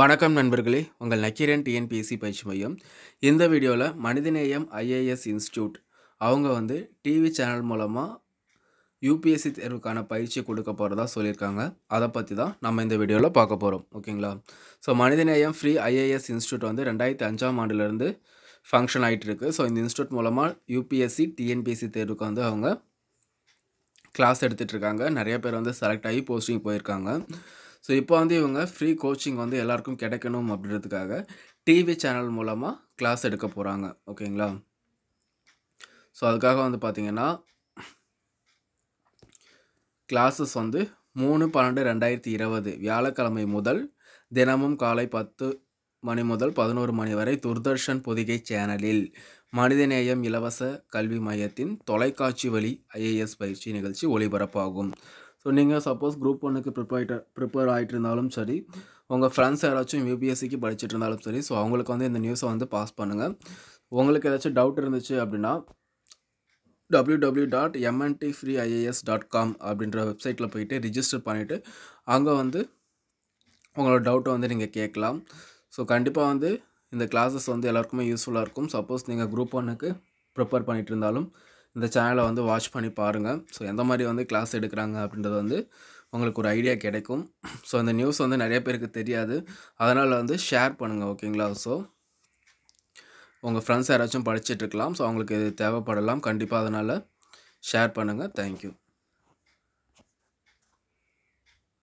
வணக்கம் நண்பர்களே உங்கள் நக்கீரன் டிஎன்பிஎஸ்சி பயிற்சி மையம் இந்த வீடியோவில் மனிதநேயம் ஐஏஎஸ் இன்ஸ்டியூட் அவங்க வந்து டிவி சேனல் மூலமாக யூபிஎஸ்சி தேர்வுக்கான பயிற்சி கொடுக்க போகிறதா சொல்லியிருக்காங்க அதை பற்றி தான் நம்ம இந்த வீடியோவில் பார்க்க போகிறோம் ஓகேங்களா ஸோ மனிதநேயம் ஃப்ரீ ஐஏஎஸ் இன்ஸ்டியூட் வந்து ரெண்டாயிரத்தி அஞ்சாம் ஆண்டுலேருந்து ஃபங்க்ஷன் ஆகிட்டு இருக்குது ஸோ இந்த இன்ஸ்டியூட் மூலமாக யூபிஎஸ்சி டிஎன்பிஎஸ்சி தேர்வுக்கு வந்து அவங்க கிளாஸ் எடுத்துகிட்ருக்காங்க நிறைய பேர் வந்து செலக்ட் ஆகி போஸ்டிங் போயிருக்காங்க ஸோ இப்போ வந்து இவங்க ஃப்ரீ கோச்சிங் வந்து எல்லாருக்கும் கிடைக்கணும் அப்படின்றதுக்காக டிவி சேனல் மூலமாக கிளாஸ் எடுக்க போகிறாங்க ஓகேங்களா ஸோ அதுக்காக வந்து பார்த்திங்கன்னா கிளாஸஸ் வந்து மூணு பன்னெண்டு ரெண்டாயிரத்தி இருபது வியாழக்கிழமை முதல் தினமும் காலை பத்து மணி முதல் பதினோரு மணி வரை துர்தர்ஷன் பொதிகை சேனலில் மனிதநேயம் இலவச கல்வி மையத்தின் தொலைக்காட்சி வழி ஐஏஎஸ் பயிற்சி நிகழ்ச்சி ஒளிபரப்பாகும் ஸோ நீங்கள் சப்போஸ் குரூப் ஒன்றுக்கு ப்ரிப்பேர் ப்ரிப்பேர் ஆகிட்டு இருந்தாலும் சரி உங்கள் ஃப்ரெண்ட்ஸ் யாராச்சும் யூபிஎஸ்சிக்கு படிச்சுட்டு இருந்தாலும் சரி ஸோ அவங்களுக்கு வந்து இந்த நியூஸை வந்து பாஸ் பண்ணுங்கள் உங்களுக்கு ஏதாச்சும் டவுட் இருந்துச்சு அப்படின்னா W W dot MNT free IAS dot com அப்படின்ற வெப்சைட்டில் போயிட்டு ரிஜிஸ்டர் பண்ணிவிட்டு அங்கே வந்து உங்களோட டவுட்டை வந்து நீங்கள் கேட்கலாம் ஸோ கண்டிப்பாக வந்து இந்த கிளாஸஸ் வந்து எல்லாருக்குமே யூஸ்ஃபுல்லாக இருக்கும் சப்போஸ் நீங்கள் குரூப் ஒன்றுக்கு ப்ரிப்பேர் பண்ணிகிட்டு இருந்தாலும் இந்த சேனலை வந்து வாட்ச் பண்ணி பாருங்கள் ஸோ எந்த மாதிரி வந்து கிளாஸ் எடுக்கிறாங்க அப்படின்றது வந்து உங்களுக்கு ஒரு ஐடியா கிடைக்கும் ஸோ அந்த நியூஸ் வந்து நிறைய பேருக்கு தெரியாது அதனால் வந்து ஷேர் பண்ணுங்கள் ஓகேங்களா ஸோ உங்கள் ஃப்ரெண்ட்ஸ் யாராச்சும் படிச்சுட்ருக்கலாம் ஸோ அவங்களுக்கு இது தேவைப்படலாம் கண்டிப்பாக அதனால் ஷேர் பண்ணுங்கள் தேங்க்யூ